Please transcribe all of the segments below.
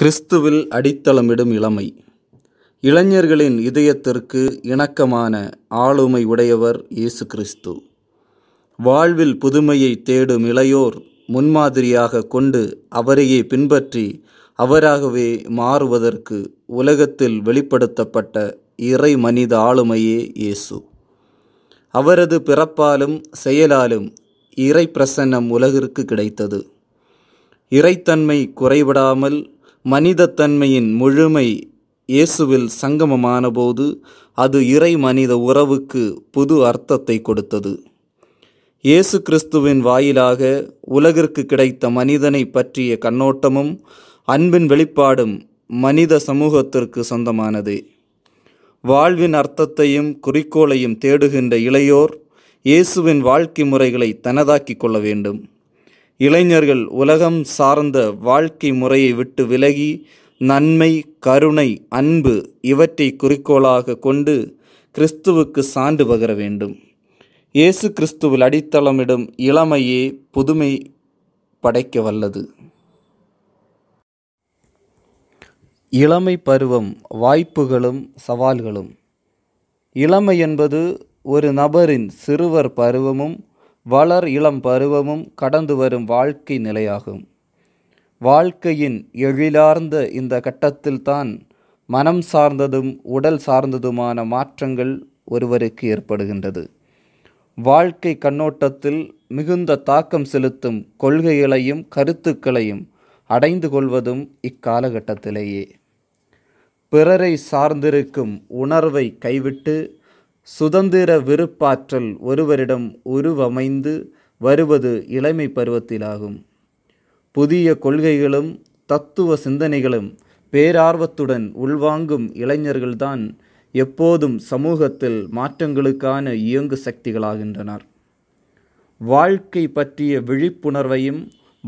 கிறிஸ்துவில் அடித்தளமிடும் இளமை இளைஞர்களின் இதயத்திற்கு இணக்கமான ஆளுமை உடையவர் இயேசு கிறிஸ்து வாழ்வில் புதுமையை தேடும் இளையோர் முன்மாதிரியாக கொண்டு அவரையே பின்பற்றி அவராகவே மாறுவதற்கு உலகத்தில் வெளிப்படுத்தப்பட்ட இறை மனித ஆளுமையே இயேசு அவரது பிறப்பாலும் செயலாலும் இறை பிரசன்னம் உலகிற்கு கிடைத்தது இறைத்தன்மை குறைவிடாமல் மனிதத்தன்மையின் முழுமை இயேசுவில் சங்கமமான போது அது இறை மனித உறவுக்கு புது அர்த்தத்தை கொடுத்தது இயேசு கிறிஸ்துவின் வாயிலாக உலகிற்கு கிடைத்த மனிதனை பற்றிய கண்ணோட்டமும் அன்பின் வெளிப்பாடும் மனித சமூகத்திற்கு சொந்தமானது வாழ்வின் அர்த்தத்தையும் குறிக்கோளையும் தேடுகின்ற இளையோர் இயேசுவின் வாழ்க்கை முறைகளை தனதாக்கிக் கொள்ள வேண்டும் இளைஞர்கள் உலகம் சார்ந்த வாழ்க்கை முறையை விட்டு விலகி நன்மை கருணை அன்பு இவற்றை குறிக்கோளாக கொண்டு கிறிஸ்துவுக்கு சான்று பகர வேண்டும் இயேசு கிறிஸ்துவில் அடித்தளமிடும் இளமையே புதுமை படைக்க வல்லது இளமை பருவம் வாய்ப்புகளும் சவால்களும் இளமை என்பது ஒரு நபரின் சிறுவர் பருவமும் வளர் இளம் பருவமும் கடந்து வரும் வாழ்க்கை நிலையாகும் வாழ்க்கையின் எழிலார்ந்த இந்த கட்டத்தில்தான் மனம் சார்ந்ததும் உடல் சார்ந்ததுமான மாற்றங்கள் ஒருவருக்கு ஏற்படுகின்றது வாழ்க்கை கண்ணோட்டத்தில் மிகுந்த தாக்கம் செலுத்தும் கொள்கைகளையும் கருத்துக்களையும் அடைந்து கொள்வதும் இக்காலகட்டத்திலேயே பிறரை சார்ந்திருக்கும் உணர்வை கைவிட்டு சுதந்திர விருப்பாற்றல் ஒருவரிடம் உருவமைந்து வருவது இளமை பருவத்திலாகும் புதிய கொள்கைகளும் தத்துவ சிந்தனைகளும் பேரார்வத்துடன் உள்வாங்கும் இளைஞர்கள்தான் எப்போதும் சமூகத்தில் மாற்றங்களுக்கான இயங்கு சக்திகளாகின்றனர் வாழ்க்கை பற்றிய விழிப்புணர்வையும்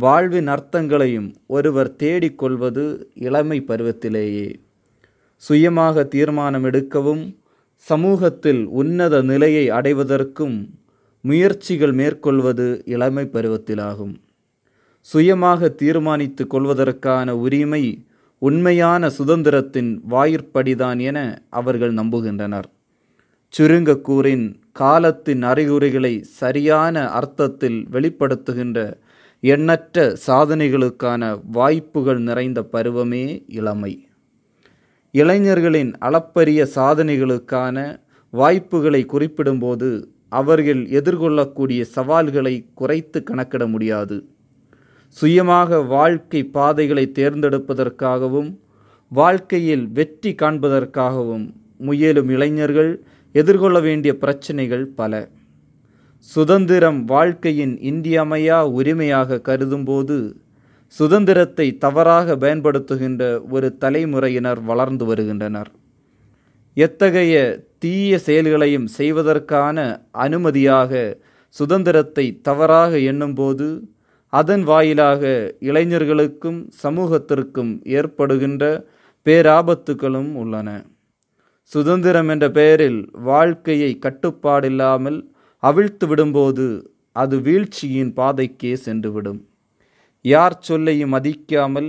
வாழ்வின் அர்த்தங்களையும் ஒருவர் தேடிக்கொள்வது இளமை பருவத்திலேயே சுயமாக தீர்மானம் எடுக்கவும் சமூகத்தில் உன்னத நிலையை அடைவதற்கும் முயற்சிகள் மேற்கொள்வது இளமை பருவத்திலாகும் சுயமாக தீர்மானித்து கொள்வதற்கான உரிமை உண்மையான சுதந்திரத்தின் வாயிற்படிதான் என அவர்கள் நம்புகின்றனர் சுருங்கக்கூறின் காலத்தின் அறிகுறிகளை சரியான அர்த்தத்தில் வெளிப்படுத்துகின்ற எண்ணற்ற சாதனைகளுக்கான வாய்ப்புகள் நிறைந்த பருவமே இளமை இளைஞர்களின் அளப்பரிய சாதனைகளுக்கான வாய்ப்புகளை குறிப்பிடும்போது அவர்கள் எதிர்கொள்ளக்கூடிய சவால்களை குறைத்து கணக்கிட முடியாது சுயமாக வாழ்க்கை பாதைகளை தேர்ந்தெடுப்பதற்காகவும் வாழ்க்கையில் வெற்றி காண்பதற்காகவும் முயலும் இளைஞர்கள் எதிர்கொள்ள வேண்டிய பிரச்சனைகள் பல சுதந்திரம் வாழ்க்கையின் இந்தியமையா உரிமையாக கருதும்போது சுதந்திரத்தை தவறாக பயன்படுத்துகின்ற ஒரு தலைமுறையினர் வளர்ந்து வருகின்றனர் எத்தகைய தீய செயல்களையும் செய்வதற்கான அனுமதியாக சுதந்திரத்தை தவறாக எண்ணும்போது அதன் வாயிலாக இளைஞர்களுக்கும் சமூகத்திற்கும் ஏற்படுகின்ற பேராபத்துக்களும் உள்ளன சுதந்திரம் என்ற பெயரில் வாழ்க்கையை கட்டுப்பாடில்லாமல் அவிழ்த்து விடும்போது அது வீழ்ச்சியின் பாதைக்கே சென்றுவிடும் யார் சொல்லையும் மதிக்காமல்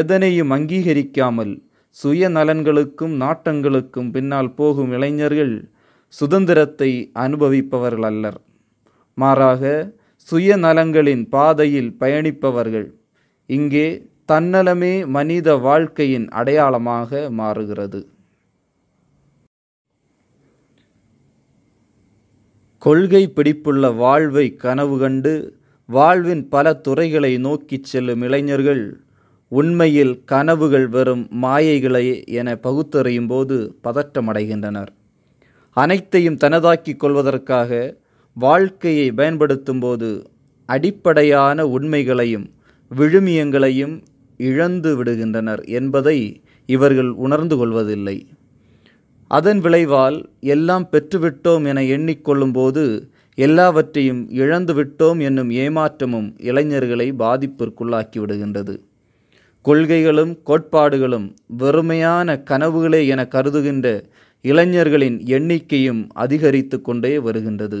எதனையும் அங்கீகரிக்காமல் சுய நலன்களுக்கும் நாட்டங்களுக்கும் பின்னால் போகும் இளைஞர்கள் சுதந்திரத்தை அனுபவிப்பவர்கள் அல்லர் மாறாக சுயநலங்களின் பாதையில் பயணிப்பவர்கள் இங்கே தன்னலமே மனித வாழ்க்கையின் அடையாளமாக மாறுகிறது கொள்கை பிடிப்புள்ள வாழ்வை கனவு கண்டு வாழ்வின் பல துறைகளை நோக்கிச் செல்லும் இளைஞர்கள் உண்மையில் கனவுகள் வெறும் மாயைகளை என பகுத்தறியும் போது பதற்றமடைகின்றனர் அனைத்தையும் தனதாக்கிக் கொள்வதற்காக வாழ்க்கையை பயன்படுத்தும்போது அடிப்படையான உண்மைகளையும் விழுமியங்களையும் இழந்து விடுகின்றனர் என்பதை இவர்கள் உணர்ந்து கொள்வதில்லை அதன் விளைவால் எல்லாம் பெற்றுவிட்டோம் என எண்ணிக்கொள்ளும்போது எல்லாவற்றையும் இழந்துவிட்டோம் என்னும் ஏமாற்றமும் இளைஞர்களை பாதிப்பிற்குள்ளாக்கி விடுகின்றது கொள்கைகளும் கோட்பாடுகளும் வெறுமையான கனவுகளே என கருதுகின்ற இளைஞர்களின் எண்ணிக்கையும் அதிகரித்து கொண்டே வருகின்றது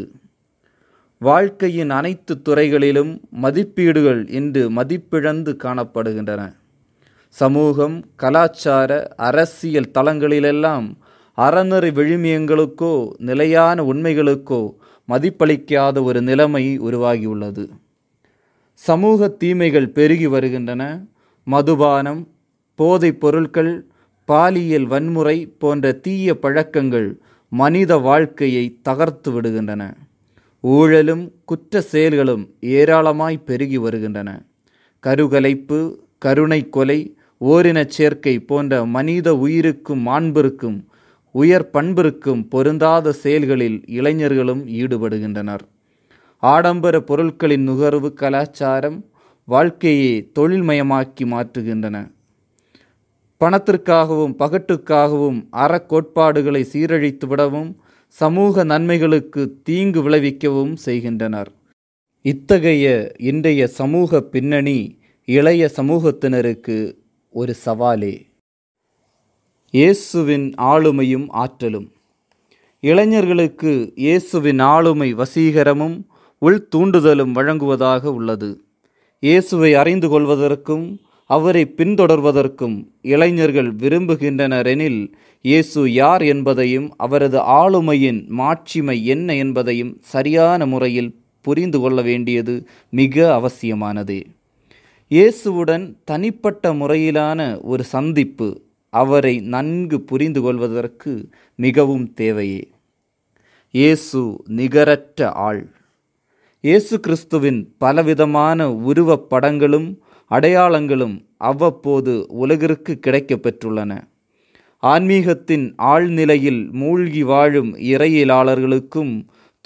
வாழ்க்கையின் அனைத்து துறைகளிலும் மதிப்பீடுகள் இன்று மதிப்பிழந்து காணப்படுகின்றன சமூகம் கலாச்சார அரசியல் தளங்களிலெல்லாம் அறநெறி விழுமியங்களுக்கோ நிலையான உண்மைகளுக்கோ மதிப்பளிக்காத ஒரு நிலைமை உருவாகியுள்ளது சமூக தீமைகள் பெருகி வருகின்றன மதுபானம் போதைப் பொருட்கள் பாலியல் வன்முறை போன்ற தீய பழக்கங்கள் மனித வாழ்க்கையை தகர்த்து விடுகின்றன ஊழலும் குற்ற செயல்களும் ஏராளமாய் பெருகி வருகின்றன கருகலைப்பு கருணை கொலை ஓரினச் சேர்க்கை போன்ற மனித உயிருக்கும் மாண்பிற்கும் உயர் பண்பிற்கும் பொருந்தாத செயல்களில் இளைஞர்களும் ஈடுபடுகின்றனர் ஆடம்பர பொருட்களின் நுகர்வு கலாச்சாரம் வாழ்க்கையை தொழில்மயமாக்கி மாற்றுகின்றன பணத்திற்காகவும் பகட்டுக்காகவும் அறக்கோட்பாடுகளை கோட்பாடுகளை சீரழித்துவிடவும் சமூக நன்மைகளுக்கு தீங்கு விளைவிக்கவும் செய்கின்றனர் இத்தகைய இன்றைய சமூக பின்னணி இளைய சமூகத்தினருக்கு ஒரு சவாலே இயேசுவின் ஆளுமையும் ஆற்றலும் இளைஞர்களுக்கு இயேசுவின் ஆளுமை வசீகரமும் உள் தூண்டுதலும் வழங்குவதாக உள்ளது இயேசுவை அறிந்து கொள்வதற்கும் அவரை பின்தொடர்வதற்கும் இளைஞர்கள் விரும்புகின்றனர் எனில் இயேசு யார் என்பதையும் அவரது ஆளுமையின் மாட்சிமை என்ன என்பதையும் சரியான முறையில் புரிந்து கொள்ள வேண்டியது மிக அவசியமானது இயேசுவுடன் தனிப்பட்ட முறையிலான ஒரு சந்திப்பு அவரை நன்கு புரிந்து கொள்வதற்கு மிகவும் தேவையே இயேசு நிகரற்ற ஆள் இயேசு கிறிஸ்துவின் பலவிதமான உருவப்படங்களும் அடையாளங்களும் அவ்வப்போது உலகிற்கு கிடைக்கப் பெற்றுள்ளன ஆன்மீகத்தின் ஆழ்நிலையில் மூழ்கி வாழும் இறையிலாளர்களுக்கும்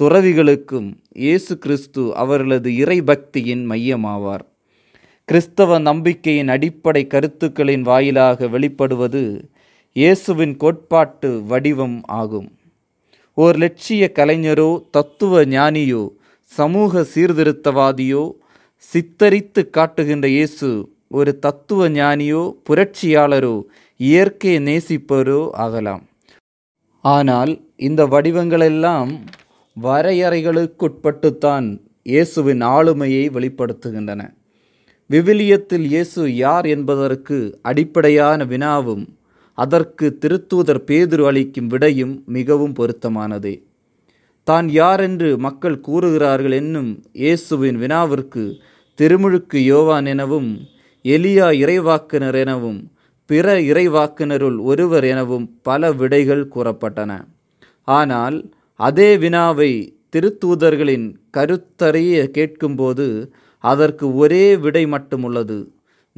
துறவிகளுக்கும் இயேசு கிறிஸ்து அவர்களது இறைபக்தியின் மையமாவார் கிறிஸ்தவ நம்பிக்கையின் அடிப்படை கருத்துக்களின் வாயிலாக வெளிப்படுவது இயேசுவின் கோட்பாட்டு வடிவம் ஆகும் ஓர் லட்சிய கலைஞரோ தத்துவ ஞானியோ சமூக சீர்திருத்தவாதியோ சித்தரித்து காட்டுகின்ற இயேசு ஒரு தத்துவ ஞானியோ புரட்சியாளரோ இயற்கை நேசிப்பவரோ ஆகலாம் ஆனால் இந்த வடிவங்களெல்லாம் வரையறைகளுக்குட்பட்டுத்தான் இயேசுவின் ஆளுமையை வெளிப்படுத்துகின்றன விவிலியத்தில் இயேசு யார் என்பதற்கு அடிப்படையான வினாவும் அதற்கு திருத்தூதர் பேதுரு அளிக்கும் விடையும் மிகவும் பொருத்தமானதே தான் யார் என்று மக்கள் கூறுகிறார்கள் என்னும் இயேசுவின் வினாவிற்கு திருமுழுக்கு யோவான் எனவும் எலியா இறைவாக்கினர் எனவும் பிற இறைவாக்கினருள் ஒருவர் எனவும் பல விடைகள் கூறப்பட்டன ஆனால் அதே வினாவை திருத்தூதர்களின் கருத்தறிய கேட்கும்போது அதற்கு ஒரே விடை மட்டும் உள்ளது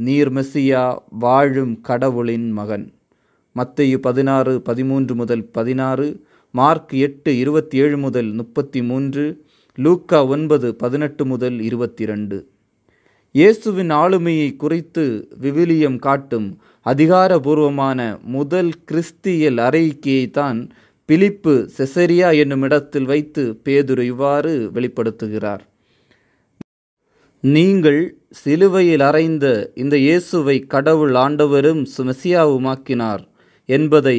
நீர் மெஸ்ஸியா வாழும் கடவுளின் மகன் மத்தையு பதினாறு பதிமூன்று முதல் பதினாறு மார்க் எட்டு இருபத்தி ஏழு முதல் முப்பத்தி மூன்று லூக்கா ஒன்பது பதினெட்டு முதல் இருபத்தி ரெண்டு இயேசுவின் ஆளுமையை குறித்து விவிலியம் காட்டும் அதிகாரபூர்வமான முதல் கிறிஸ்தியல் அறிக்கையை தான் பிலிப்பு செசரியா என்னும் இடத்தில் வைத்து பேதுரு இவ்வாறு வெளிப்படுத்துகிறார் நீங்கள் சிலுவையில் அறைந்த இந்த இயேசுவை கடவுள் ஆண்டவரும் மெசியாவுமாக்கினார் என்பதை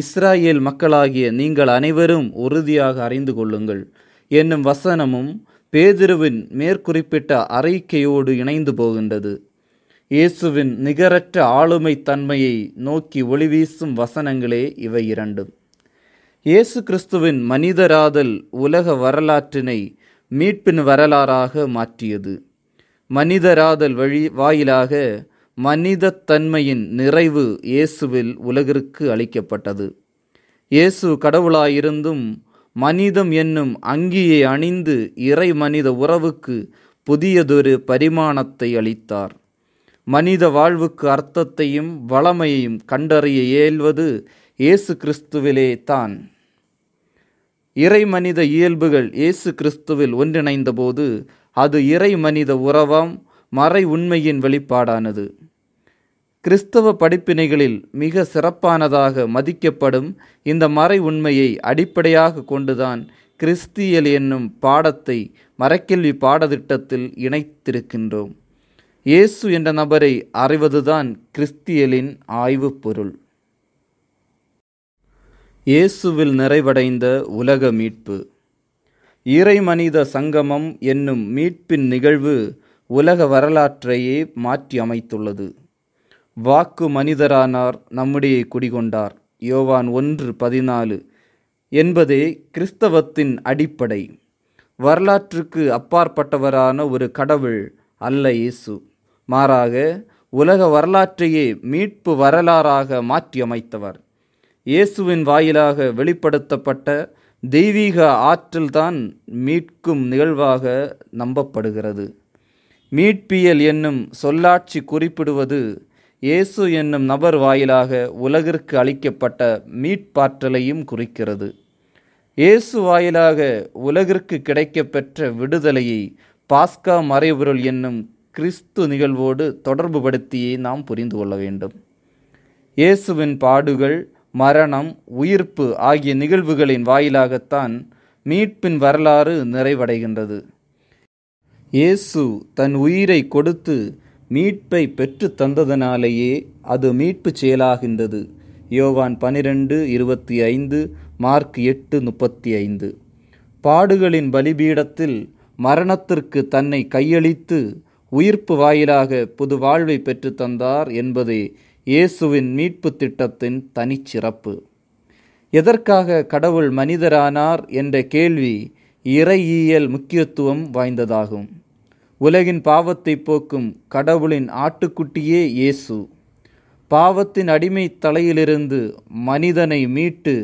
இஸ்ராயேல் மக்களாகிய நீங்கள் அனைவரும் உறுதியாக அறிந்து கொள்ளுங்கள் என்னும் வசனமும் பேதிருவின் மேற்குறிப்பிட்ட அறிக்கையோடு இணைந்து போகின்றது இயேசுவின் நிகரற்ற ஆளுமை தன்மையை நோக்கி ஒளிவீசும் வசனங்களே இவை இரண்டும் இயேசு கிறிஸ்துவின் மனிதராதல் உலக வரலாற்றினை மீட்பின் வரலாறாக மாற்றியது மனிதராதல் வழி வாயிலாக மனிதத்தன்மையின் நிறைவு இயேசுவில் உலகிற்கு அளிக்கப்பட்டது இயேசு கடவுளாயிருந்தும் மனிதம் என்னும் அங்கியை அணிந்து இறை மனித உறவுக்கு புதியதொரு பரிமாணத்தை அளித்தார் மனித வாழ்வுக்கு அர்த்தத்தையும் வளமையையும் கண்டறிய இயல்வது இயேசு கிறிஸ்துவிலே தான் இறை மனித இயல்புகள் இயேசு கிறிஸ்துவில் ஒன்றிணைந்தபோது அது இறை மனித உறவம் மறை உண்மையின் வெளிப்பாடானது கிறிஸ்தவ படிப்பினைகளில் மிக சிறப்பானதாக மதிக்கப்படும் இந்த மறை உண்மையை அடிப்படையாக கொண்டுதான் கிறிஸ்தியல் என்னும் பாடத்தை மறைக்கல்வி பாடத்திட்டத்தில் இணைத்திருக்கின்றோம் இயேசு என்ற நபரை அறிவதுதான் கிறிஸ்தியலின் ஆய்வு பொருள் இயேசுவில் நிறைவடைந்த உலக மீட்பு இறைமனித சங்கமம் என்னும் மீட்பின் நிகழ்வு உலக வரலாற்றையே மாற்றி அமைத்துள்ளது வாக்கு மனிதரானார் நம்முடைய குடிகொண்டார் யோவான் ஒன்று பதினாலு என்பதே கிறிஸ்தவத்தின் அடிப்படை வரலாற்றுக்கு அப்பாற்பட்டவரான ஒரு கடவுள் அல்ல இயேசு மாறாக உலக வரலாற்றையே மீட்பு வரலாறாக மாற்றியமைத்தவர் இயேசுவின் வாயிலாக வெளிப்படுத்தப்பட்ட தெய்வீக ஆற்றல்தான் மீட்கும் நிகழ்வாக நம்பப்படுகிறது மீட்பியல் என்னும் சொல்லாட்சி குறிப்பிடுவது இயேசு என்னும் நபர் வாயிலாக உலகிற்கு அளிக்கப்பட்ட மீட்பாற்றலையும் குறிக்கிறது இயேசு வாயிலாக உலகிற்கு கிடைக்கப்பெற்ற விடுதலையை பாஸ்கா மறைபொருள் என்னும் கிறிஸ்து நிகழ்வோடு தொடர்புபடுத்தியே நாம் புரிந்து கொள்ள வேண்டும் இயேசுவின் பாடுகள் மரணம் உயிர்ப்பு ஆகிய நிகழ்வுகளின் வாயிலாகத்தான் மீட்பின் வரலாறு நிறைவடைகின்றது இயேசு தன் உயிரை கொடுத்து மீட்பை பெற்று தந்ததனாலேயே அது மீட்பு செயலாகின்றது யோவான் பனிரெண்டு இருபத்தி ஐந்து மார்க் எட்டு முப்பத்தி ஐந்து பாடுகளின் பலிபீடத்தில் மரணத்திற்கு தன்னை கையளித்து உயிர்ப்பு வாயிலாக புது வாழ்வை பெற்று தந்தார் என்பதே இயேசுவின் மீட்பு திட்டத்தின் தனிச்சிறப்பு எதற்காக கடவுள் மனிதரானார் என்ற கேள்வி இறையியல் முக்கியத்துவம் வாய்ந்ததாகும் உலகின் பாவத்தை போக்கும் கடவுளின் ஆட்டுக்குட்டியே இயேசு பாவத்தின் அடிமை தலையிலிருந்து மனிதனை மீட்டு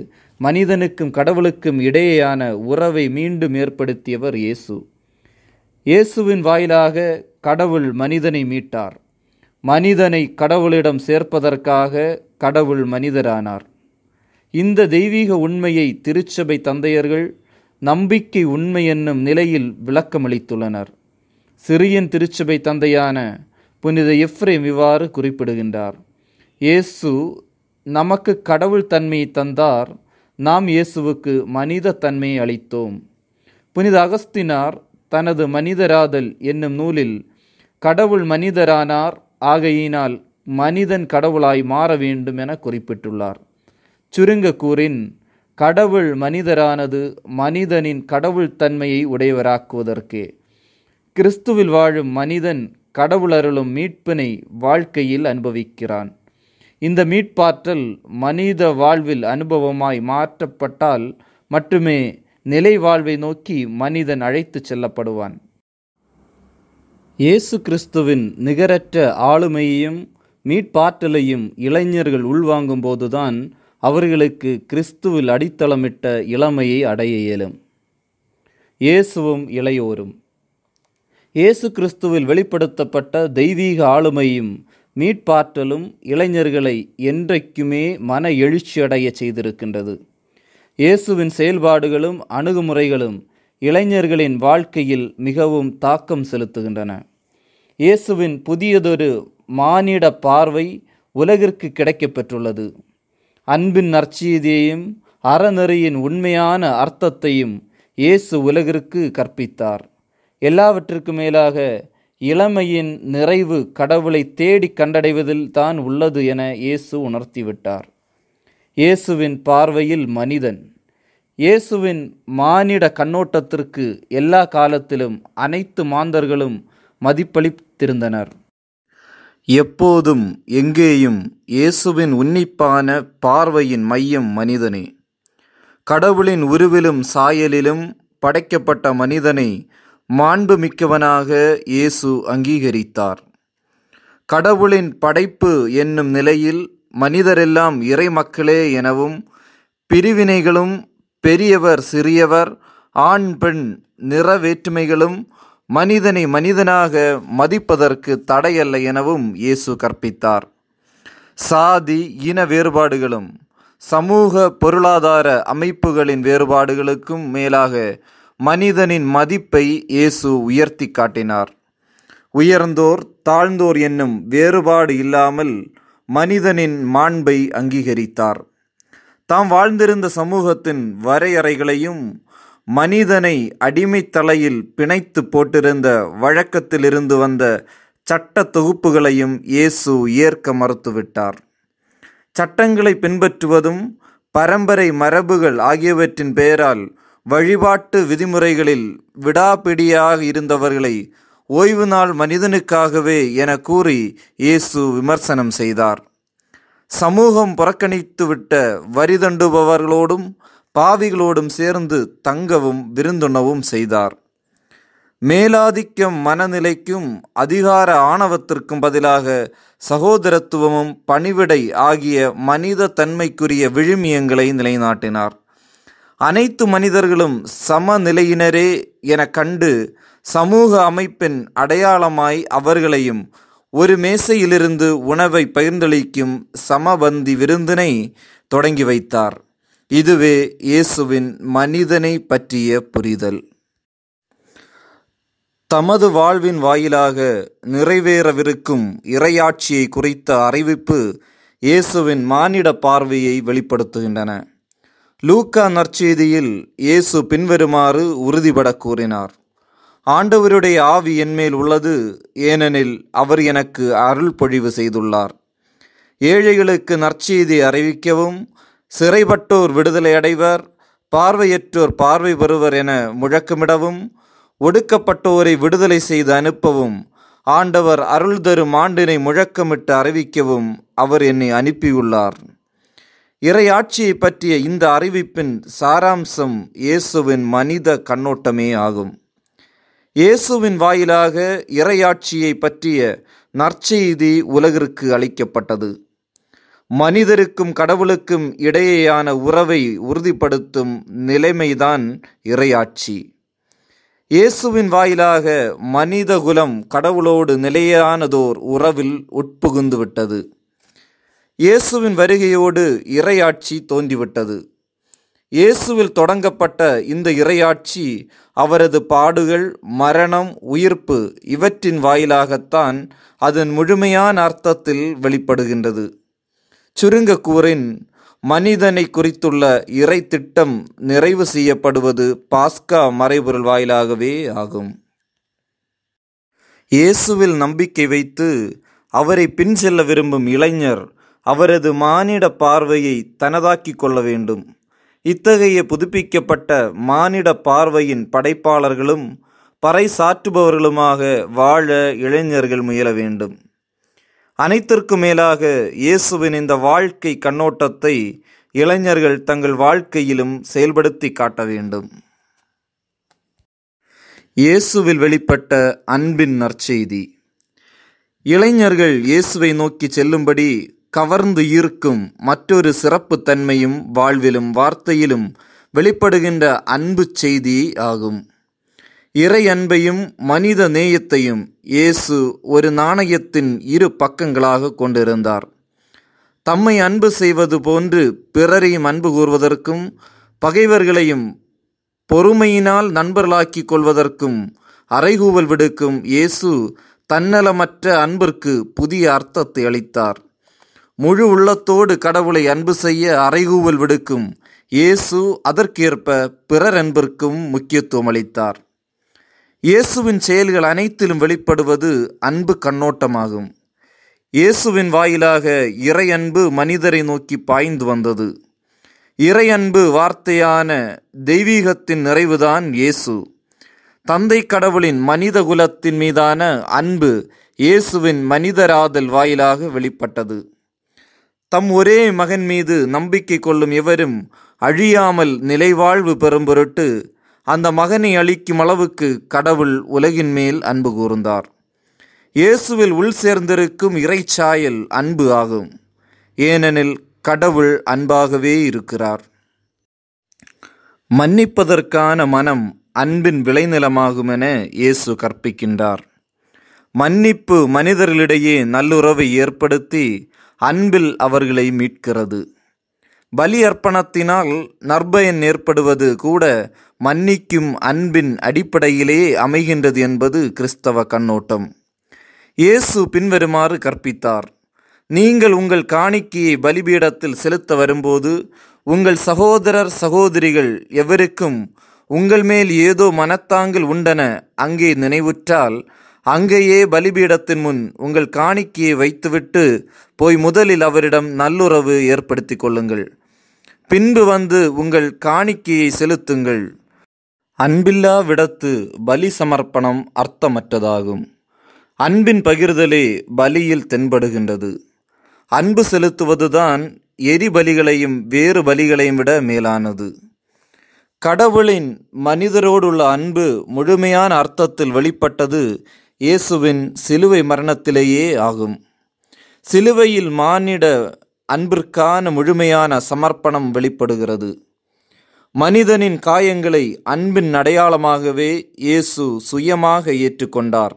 மனிதனுக்கும் கடவுளுக்கும் இடையேயான உறவை மீண்டும் ஏற்படுத்தியவர் இயேசு இயேசுவின் வாயிலாக கடவுள் மனிதனை மீட்டார் மனிதனை கடவுளிடம் சேர்ப்பதற்காக கடவுள் மனிதரானார் இந்த தெய்வீக உண்மையை திருச்சபை தந்தையர்கள் நம்பிக்கை உண்மை என்னும் நிலையில் விளக்கமளித்துள்ளனர் சிறியன் திருச்சபை தந்தையான புனித எஃப்ரேம் இவ்வாறு குறிப்பிடுகின்றார் இயேசு நமக்கு கடவுள் தன்மையை தந்தார் நாம் இயேசுவுக்கு மனித தன்மையை அளித்தோம் புனித அகஸ்தினார் தனது மனிதராதல் என்னும் நூலில் கடவுள் மனிதரானார் ஆகையினால் மனிதன் கடவுளாய் மாற வேண்டும் என குறிப்பிட்டுள்ளார் சுருங்க கூறின் கடவுள் மனிதரானது மனிதனின் கடவுள் தன்மையை உடையவராக்குவதற்கே கிறிஸ்துவில் வாழும் மனிதன் கடவுளருளும் மீட்பினை வாழ்க்கையில் அனுபவிக்கிறான் இந்த மீட்பாற்றல் மனித வாழ்வில் அனுபவமாய் மாற்றப்பட்டால் மட்டுமே நிலை வாழ்வை நோக்கி மனிதன் அழைத்து செல்லப்படுவான் இயேசு கிறிஸ்துவின் நிகரற்ற ஆளுமையையும் மீட்பாற்றலையும் இளைஞர்கள் உள்வாங்கும் போதுதான் அவர்களுக்கு கிறிஸ்துவில் அடித்தளமிட்ட இளமையை அடைய இயலும் இயேசுவும் இளையோரும் இயேசு கிறிஸ்துவில் வெளிப்படுத்தப்பட்ட தெய்வீக ஆளுமையும் மீட்பாற்றலும் இளைஞர்களை என்றைக்குமே மன எழுச்சியடைய செய்திருக்கின்றது இயேசுவின் செயல்பாடுகளும் அணுகுமுறைகளும் இளைஞர்களின் வாழ்க்கையில் மிகவும் தாக்கம் செலுத்துகின்றன இயேசுவின் புதியதொரு மானிட பார்வை உலகிற்கு கிடைக்கப்பெற்றுள்ளது அன்பின் நற்செய்தியையும் அறநெறியின் உண்மையான அர்த்தத்தையும் இயேசு உலகிற்கு கற்பித்தார் எல்லாவற்றிற்கு மேலாக இளமையின் நிறைவு கடவுளை தேடி கண்டடைவதில் தான் உள்ளது என இயேசு உணர்த்திவிட்டார் இயேசுவின் பார்வையில் மனிதன் இயேசுவின் மானிட கண்ணோட்டத்திற்கு எல்லா காலத்திலும் அனைத்து மாந்தர்களும் மதிப்பளித்திருந்தனர் எப்போதும் எங்கேயும் இயேசுவின் உன்னிப்பான பார்வையின் மையம் மனிதனே கடவுளின் உருவிலும் சாயலிலும் படைக்கப்பட்ட மனிதனை மாண்புமிக்கவனாக இயேசு அங்கீகரித்தார் கடவுளின் படைப்பு என்னும் நிலையில் மனிதரெல்லாம் இறை மக்களே எனவும் பிரிவினைகளும் பெரியவர் சிறியவர் ஆண் பெண் நிற வேற்றுமைகளும் மனிதனை மனிதனாக மதிப்பதற்கு தடையல்ல எனவும் இயேசு கற்பித்தார் சாதி இன வேறுபாடுகளும் சமூக பொருளாதார அமைப்புகளின் வேறுபாடுகளுக்கும் மேலாக மனிதனின் மதிப்பை இயேசு உயர்த்தி காட்டினார் உயர்ந்தோர் தாழ்ந்தோர் என்னும் வேறுபாடு இல்லாமல் மனிதனின் மாண்பை அங்கீகரித்தார் தாம் வாழ்ந்திருந்த சமூகத்தின் வரையறைகளையும் மனிதனை அடிமை தலையில் பிணைத்து போட்டிருந்த வழக்கத்திலிருந்து வந்த சட்ட தொகுப்புகளையும் இயேசு ஏற்க மறுத்துவிட்டார் சட்டங்களை பின்பற்றுவதும் பரம்பரை மரபுகள் ஆகியவற்றின் பெயரால் வழிபாட்டு விதிமுறைகளில் விடாபிடியாக இருந்தவர்களை ஓய்வு நாள் மனிதனுக்காகவே என கூறி இயேசு விமர்சனம் செய்தார் சமூகம் புறக்கணித்துவிட்ட வரி தண்டுபவர்களோடும் பாவிகளோடும் சேர்ந்து தங்கவும் விருந்துணவும் செய்தார் மேலாதிக்கம் மனநிலைக்கும் அதிகார ஆணவத்திற்கும் பதிலாக சகோதரத்துவமும் பணிவிடை ஆகிய மனித தன்மைக்குரிய விழுமியங்களை நிலைநாட்டினார் அனைத்து மனிதர்களும் சமநிலையினரே என கண்டு சமூக அமைப்பின் அடையாளமாய் அவர்களையும் ஒரு மேசையிலிருந்து உணவை பகிர்ந்தளிக்கும் சமபந்தி விருந்தினை தொடங்கி வைத்தார் இதுவே இயேசுவின் மனிதனை பற்றிய புரிதல் தமது வாழ்வின் வாயிலாக நிறைவேறவிருக்கும் இரையாட்சியை குறித்த அறிவிப்பு இயேசுவின் மானிட பார்வையை வெளிப்படுத்துகின்றன லூக்கா நற்செய்தியில் இயேசு பின்வருமாறு உறுதிபட கூறினார் ஆண்டவருடைய ஆவி என்மேல் உள்ளது ஏனெனில் அவர் எனக்கு அருள் பொழிவு செய்துள்ளார் ஏழைகளுக்கு நற்செய்தி அறிவிக்கவும் சிறைப்பட்டோர் விடுதலை அடைவர் பார்வையற்றோர் பார்வை பெறுவர் என முழக்கமிடவும் ஒடுக்கப்பட்டோரை விடுதலை செய்து அனுப்பவும் ஆண்டவர் அருள் தரும் ஆண்டினை முழக்கமிட்டு அறிவிக்கவும் அவர் என்னை அனுப்பியுள்ளார் இறையாட்சியை பற்றிய இந்த அறிவிப்பின் சாராம்சம் இயேசுவின் மனித கண்ணோட்டமே ஆகும் இயேசுவின் வாயிலாக இரையாட்சியை பற்றிய நற்செய்தி உலகிற்கு அளிக்கப்பட்டது மனிதருக்கும் கடவுளுக்கும் இடையேயான உறவை உறுதிப்படுத்தும் நிலைமைதான் இறையாட்சி இயேசுவின் வாயிலாக மனிதகுலம் கடவுளோடு நிலையானதோர் உறவில் உட்புகுந்துவிட்டது இயேசுவின் வருகையோடு இறையாட்சி தோன்றிவிட்டது இயேசுவில் தொடங்கப்பட்ட இந்த இரையாட்சி அவரது பாடுகள் மரணம் உயிர்ப்பு இவற்றின் வாயிலாகத்தான் அதன் முழுமையான அர்த்தத்தில் வெளிப்படுகின்றது சுருங்க கூறின் மனிதனை குறித்துள்ள இறை திட்டம் நிறைவு செய்யப்படுவது பாஸ்கா மறைபொருள் வாயிலாகவே ஆகும் இயேசுவில் நம்பிக்கை வைத்து அவரை பின் செல்ல விரும்பும் இளைஞர் அவரது மானிட பார்வையை தனதாக்கிக் கொள்ள வேண்டும் இத்தகைய புதுப்பிக்கப்பட்ட மானிட பார்வையின் படைப்பாளர்களும் பறைசாற்றுபவர்களுமாக வாழ இளைஞர்கள் முயல வேண்டும் அனைத்திற்கும் மேலாக இயேசுவின் இந்த வாழ்க்கை கண்ணோட்டத்தை இளைஞர்கள் தங்கள் வாழ்க்கையிலும் செயல்படுத்தி காட்ட வேண்டும் இயேசுவில் வெளிப்பட்ட அன்பின் நற்செய்தி இளைஞர்கள் இயேசுவை நோக்கி செல்லும்படி கவர்ந்து ஈர்க்கும் மற்றொரு சிறப்பு தன்மையும் வாழ்விலும் வார்த்தையிலும் வெளிப்படுகின்ற அன்பு செய்தி ஆகும் இறை அன்பையும் மனித நேயத்தையும் இயேசு ஒரு நாணயத்தின் இரு பக்கங்களாக கொண்டிருந்தார் தம்மை அன்பு செய்வது போன்று பிறரையும் அன்பு கூறுவதற்கும் பகைவர்களையும் பொறுமையினால் நண்பர்களாக்கி கொள்வதற்கும் அறைகூவல் விடுக்கும் இயேசு தன்னலமற்ற அன்பிற்கு புதிய அர்த்தத்தை அளித்தார் முழு உள்ளத்தோடு கடவுளை அன்பு செய்ய அறைகூவல் விடுக்கும் இயேசு அதற்கேற்ப பிறர் அன்பிற்கும் முக்கியத்துவம் அளித்தார் இயேசுவின் செயல்கள் அனைத்திலும் வெளிப்படுவது அன்பு கண்ணோட்டமாகும் இயேசுவின் வாயிலாக இறையன்பு மனிதரை நோக்கி பாய்ந்து வந்தது இறையன்பு வார்த்தையான தெய்வீகத்தின் நிறைவுதான் இயேசு தந்தை கடவுளின் மனித குலத்தின் மீதான அன்பு இயேசுவின் மனிதராதல் வாயிலாக வெளிப்பட்டது தம் ஒரே மகன் மீது நம்பிக்கை கொள்ளும் எவரும் அழியாமல் நிலைவாழ்வு பெறும் பொருட்டு அந்த மகனை அளிக்கும் அளவுக்கு கடவுள் உலகின் மேல் அன்பு கூர்ந்தார் இயேசுவில் உள் சேர்ந்திருக்கும் இறைச்சாயல் அன்பு ஆகும் ஏனெனில் கடவுள் அன்பாகவே இருக்கிறார் மன்னிப்பதற்கான மனம் அன்பின் விளைநிலமாகும் என இயேசு கற்பிக்கின்றார் மன்னிப்பு மனிதர்களிடையே நல்லுறவை ஏற்படுத்தி அன்பில் அவர்களை மீட்கிறது பலி அர்ப்பணத்தினால் நற்பயன் ஏற்படுவது கூட மன்னிக்கும் அன்பின் அடிப்படையிலேயே அமைகின்றது என்பது கிறிஸ்தவ கண்ணோட்டம் இயேசு பின்வருமாறு கற்பித்தார் நீங்கள் உங்கள் காணிக்கையை பலிபீடத்தில் செலுத்த வரும்போது உங்கள் சகோதரர் சகோதரிகள் எவருக்கும் உங்கள் மேல் ஏதோ மனத்தாங்கல் உண்டன அங்கே நினைவுற்றால் அங்கேயே பலிபீடத்தின் முன் உங்கள் காணிக்கையை வைத்துவிட்டு போய் முதலில் அவரிடம் நல்லுறவு ஏற்படுத்தி கொள்ளுங்கள் பின்பு வந்து உங்கள் காணிக்கையை செலுத்துங்கள் அன்பில்லா விடத்து பலி சமர்ப்பணம் அர்த்தமற்றதாகும் அன்பின் பகிர்தலே பலியில் தென்படுகின்றது அன்பு செலுத்துவதுதான் எரி பலிகளையும் வேறு பலிகளையும் விட மேலானது கடவுளின் மனிதரோடுள்ள அன்பு முழுமையான அர்த்தத்தில் வெளிப்பட்டது இயேசுவின் சிலுவை மரணத்திலேயே ஆகும் சிலுவையில் மானிட அன்பிற்கான முழுமையான சமர்ப்பணம் வெளிப்படுகிறது மனிதனின் காயங்களை அன்பின் அடையாளமாகவே இயேசு சுயமாக ஏற்றுக்கொண்டார்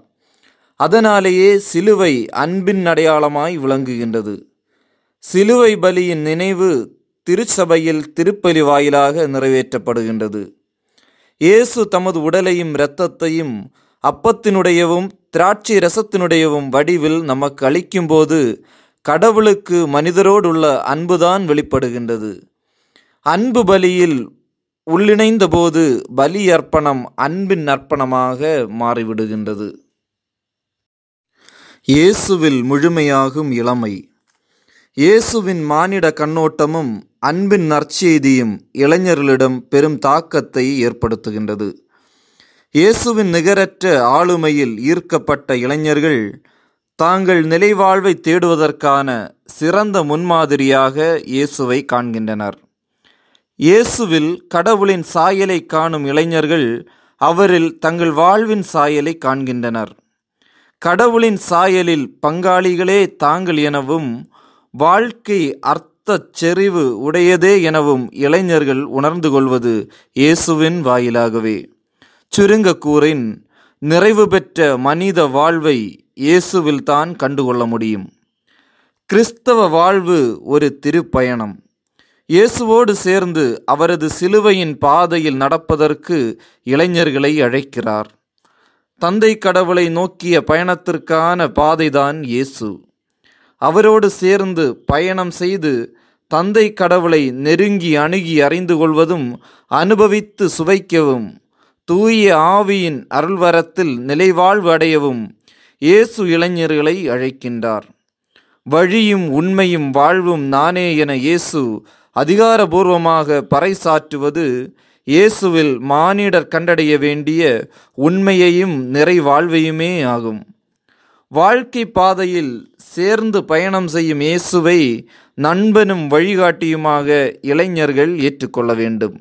அதனாலேயே சிலுவை அன்பின் அடையாளமாய் விளங்குகின்றது சிலுவை பலியின் நினைவு திருச்சபையில் திருப்பலி வாயிலாக நிறைவேற்றப்படுகின்றது இயேசு தமது உடலையும் இரத்தத்தையும் அப்பத்தினுடையவும் திராட்சை ரசத்தினுடையவும் வடிவில் நமக்கு போது கடவுளுக்கு மனிதரோடுள்ள அன்புதான் வெளிப்படுகின்றது அன்பு பலியில் உள்ளிணைந்த போது பலி அர்ப்பணம் அன்பின் அர்ப்பணமாக மாறிவிடுகின்றது இயேசுவில் முழுமையாகும் இளமை இயேசுவின் மானிட கண்ணோட்டமும் அன்பின் நற்செய்தியும் இளைஞர்களிடம் பெரும் தாக்கத்தை ஏற்படுத்துகின்றது இயேசுவின் நிகரற்ற ஆளுமையில் ஈர்க்கப்பட்ட இளைஞர்கள் தாங்கள் நிலைவாழ்வை தேடுவதற்கான சிறந்த முன்மாதிரியாக இயேசுவை காண்கின்றனர் இயேசுவில் கடவுளின் சாயலை காணும் இளைஞர்கள் அவரில் தங்கள் வாழ்வின் சாயலை காண்கின்றனர் கடவுளின் சாயலில் பங்காளிகளே தாங்கள் எனவும் வாழ்க்கை அர்த்த செறிவு உடையதே எனவும் இளைஞர்கள் உணர்ந்து கொள்வது இயேசுவின் வாயிலாகவே சுருங்கக்கூறின் நிறைவு பெற்ற மனித வாழ்வை இயேசுவில்தான் கண்டுகொள்ள முடியும் கிறிஸ்தவ வாழ்வு ஒரு திருப்பயணம் இயேசுவோடு சேர்ந்து அவரது சிலுவையின் பாதையில் நடப்பதற்கு இளைஞர்களை அழைக்கிறார் தந்தை கடவுளை நோக்கிய பயணத்திற்கான பாதைதான் இயேசு அவரோடு சேர்ந்து பயணம் செய்து தந்தை கடவுளை நெருங்கி அணுகி அறிந்து கொள்வதும் அனுபவித்து சுவைக்கவும் தூய ஆவியின் அருள்வரத்தில் நிலைவாழ்வு அடையவும் இயேசு இளைஞர்களை அழைக்கின்றார் வழியும் உண்மையும் வாழ்வும் நானே என இயேசு அதிகாரபூர்வமாக பறைசாற்றுவது இயேசுவில் மானிடர் கண்டடைய வேண்டிய உண்மையையும் நிறைவாழ்வையுமே ஆகும் வாழ்க்கை பாதையில் சேர்ந்து பயணம் செய்யும் இயேசுவை நண்பனும் வழிகாட்டியுமாக இளைஞர்கள் ஏற்றுக்கொள்ள வேண்டும்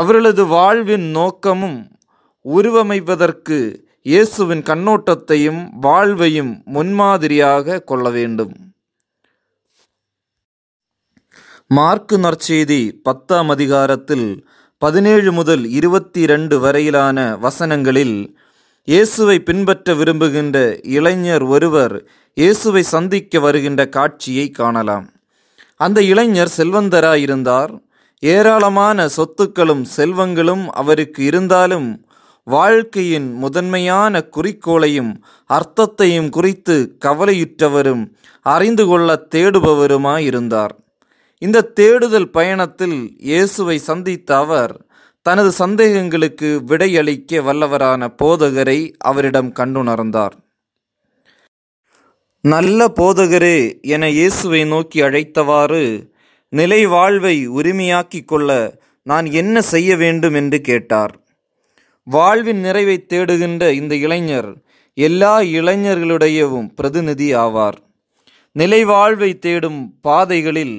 அவர்களது வாழ்வின் நோக்கமும் உருவமைப்பதற்கு இயேசுவின் கண்ணோட்டத்தையும் வாழ்வையும் முன்மாதிரியாக கொள்ள வேண்டும் மார்க்கு நற்செய்தி பத்தாம் அதிகாரத்தில் பதினேழு முதல் இருபத்தி இரண்டு வரையிலான வசனங்களில் இயேசுவை பின்பற்ற விரும்புகின்ற இளைஞர் ஒருவர் இயேசுவை சந்திக்க வருகின்ற காட்சியை காணலாம் அந்த இளைஞர் செல்வந்தராயிருந்தார் ஏராளமான சொத்துக்களும் செல்வங்களும் அவருக்கு இருந்தாலும் வாழ்க்கையின் முதன்மையான குறிக்கோளையும் அர்த்தத்தையும் குறித்து கவலையுற்றவரும் அறிந்து கொள்ள தேடுபவருமாயிருந்தார் இந்த தேடுதல் பயணத்தில் இயேசுவை சந்தித்த அவர் தனது சந்தேகங்களுக்கு விடையளிக்க வல்லவரான போதகரை அவரிடம் கண்டுணர்ந்தார் நல்ல போதகரே என இயேசுவை நோக்கி அழைத்தவாறு நிலை வாழ்வை உரிமையாக்கிக் கொள்ள நான் என்ன செய்ய வேண்டும் என்று கேட்டார் வாழ்வின் நிறைவை தேடுகின்ற இந்த இளைஞர் எல்லா இளைஞர்களுடையவும் பிரதிநிதி ஆவார் நிலை வாழ்வை தேடும் பாதைகளில்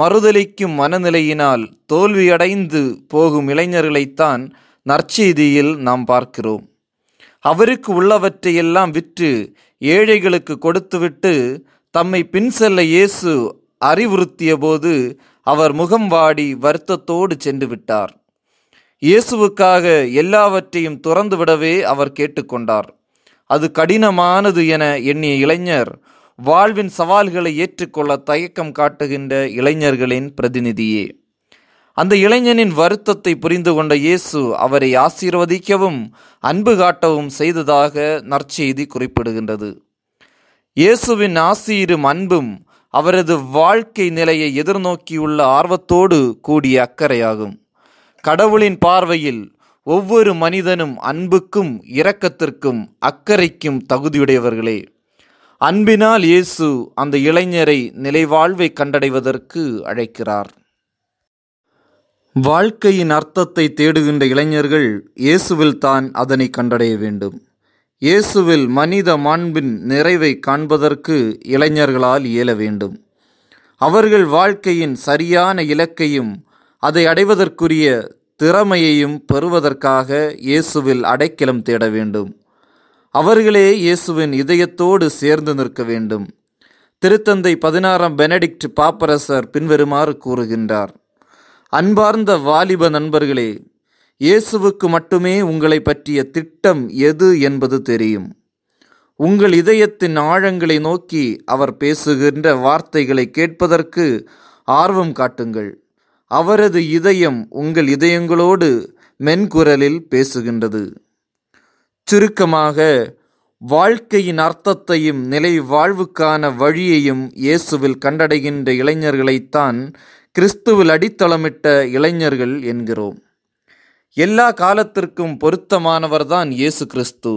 மறுதளிக்கும் மனநிலையினால் தோல்வியடைந்து போகும் இளைஞர்களைத்தான் நற்செய்தியில் நாம் பார்க்கிறோம் அவருக்கு உள்ளவற்றையெல்லாம் விற்று ஏழைகளுக்கு கொடுத்துவிட்டு தம்மை பின்செல்ல இயேசு அறிவுறுத்திய போது அவர் முகம் வாடி வருத்தத்தோடு சென்று விட்டார் இயேசுவுக்காக எல்லாவற்றையும் துறந்துவிடவே அவர் கேட்டுக்கொண்டார் அது கடினமானது என எண்ணிய இளைஞர் வாழ்வின் சவால்களை ஏற்றுக்கொள்ள தயக்கம் காட்டுகின்ற இளைஞர்களின் பிரதிநிதியே அந்த இளைஞனின் வருத்தத்தை புரிந்து கொண்ட இயேசு அவரை ஆசீர்வதிக்கவும் அன்பு காட்டவும் செய்ததாக நற்செய்தி குறிப்பிடுகின்றது இயேசுவின் ஆசீரும் அன்பும் அவரது வாழ்க்கை நிலையை எதிர்நோக்கியுள்ள ஆர்வத்தோடு கூடிய அக்கறையாகும் கடவுளின் பார்வையில் ஒவ்வொரு மனிதனும் அன்புக்கும் இரக்கத்திற்கும் அக்கறைக்கும் தகுதியுடையவர்களே அன்பினால் இயேசு அந்த இளைஞரை நிலைவாழ்வை கண்டடைவதற்கு அழைக்கிறார் வாழ்க்கையின் அர்த்தத்தை தேடுகின்ற இளைஞர்கள் இயேசுவில் தான் அதனை கண்டடைய வேண்டும் இயேசுவில் மனித மாண்பின் நிறைவை காண்பதற்கு இளைஞர்களால் இயல வேண்டும் அவர்கள் வாழ்க்கையின் சரியான இலக்கையும் அதை அடைவதற்குரிய திறமையையும் பெறுவதற்காக இயேசுவில் அடைக்கலம் தேட வேண்டும் அவர்களே இயேசுவின் இதயத்தோடு சேர்ந்து நிற்க வேண்டும் திருத்தந்தை பதினாறாம் பெனடிக்ட் பாப்பரசர் பின்வருமாறு கூறுகின்றார் அன்பார்ந்த வாலிப நண்பர்களே இயேசுவுக்கு மட்டுமே உங்களை பற்றிய திட்டம் எது என்பது தெரியும் உங்கள் இதயத்தின் ஆழங்களை நோக்கி அவர் பேசுகின்ற வார்த்தைகளை கேட்பதற்கு ஆர்வம் காட்டுங்கள் அவரது இதயம் உங்கள் இதயங்களோடு மென்குரலில் பேசுகின்றது சுருக்கமாக வாழ்க்கையின் அர்த்தத்தையும் நிலை வாழ்வுக்கான வழியையும் இயேசுவில் கண்டடைகின்ற இளைஞர்களைத்தான் கிறிஸ்துவில் அடித்தளமிட்ட இளைஞர்கள் என்கிறோம் எல்லா காலத்திற்கும் பொருத்தமானவர்தான் இயேசு கிறிஸ்து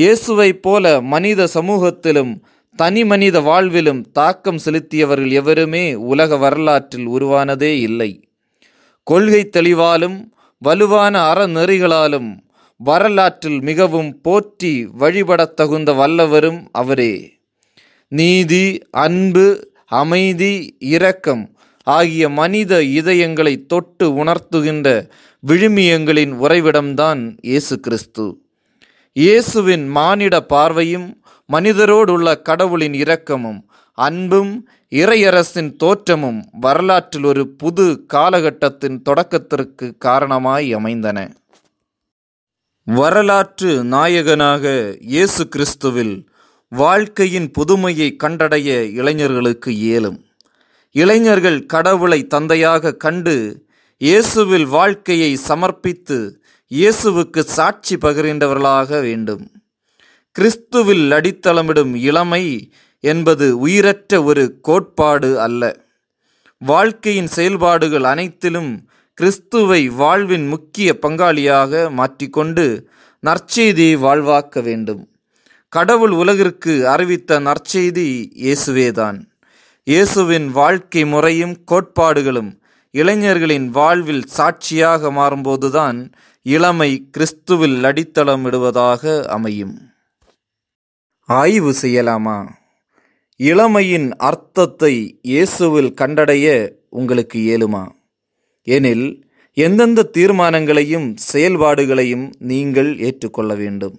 இயேசுவைப் போல மனித சமூகத்திலும் தனி மனித வாழ்விலும் தாக்கம் செலுத்தியவர்கள் எவருமே உலக வரலாற்றில் உருவானதே இல்லை கொள்கை தெளிவாலும் வலுவான அறநெறிகளாலும் வரலாற்றில் மிகவும் போற்றி வழிபடத் தகுந்த வல்லவரும் அவரே நீதி அன்பு அமைதி இரக்கம் ஆகிய மனித இதயங்களை தொட்டு உணர்த்துகின்ற விழுமியங்களின் உறைவிடம்தான் இயேசு கிறிஸ்து இயேசுவின் மானிட பார்வையும் மனிதரோடுள்ள கடவுளின் இரக்கமும் அன்பும் இறையரசின் தோற்றமும் வரலாற்றில் ஒரு புது காலகட்டத்தின் தொடக்கத்திற்கு காரணமாய் அமைந்தன வரலாற்று நாயகனாக இயேசு கிறிஸ்துவில் வாழ்க்கையின் புதுமையை கண்டடைய இளைஞர்களுக்கு இயலும் இளைஞர்கள் கடவுளை தந்தையாக கண்டு இயேசுவில் வாழ்க்கையை சமர்ப்பித்து இயேசுவுக்கு சாட்சி பகிர்கின்றவர்களாக வேண்டும் கிறிஸ்துவில் அடித்தளமிடும் இளமை என்பது உயிரற்ற ஒரு கோட்பாடு அல்ல வாழ்க்கையின் செயல்பாடுகள் அனைத்திலும் கிறிஸ்துவை வாழ்வின் முக்கிய பங்காளியாக மாற்றிக்கொண்டு நற்செய்தியை வாழ்வாக்க வேண்டும் கடவுள் உலகிற்கு அறிவித்த நற்செய்தி இயேசுவேதான் இயேசுவின் வாழ்க்கை முறையும் கோட்பாடுகளும் இளைஞர்களின் வாழ்வில் சாட்சியாக மாறும்போதுதான் இளமை கிறிஸ்துவில் அடித்தளமிடுவதாக அமையும் ஆய்வு செய்யலாமா இளமையின் அர்த்தத்தை இயேசுவில் கண்டடைய உங்களுக்கு இயலுமா எனில் எந்தெந்த தீர்மானங்களையும் செயல்பாடுகளையும் நீங்கள் ஏற்றுக்கொள்ள வேண்டும்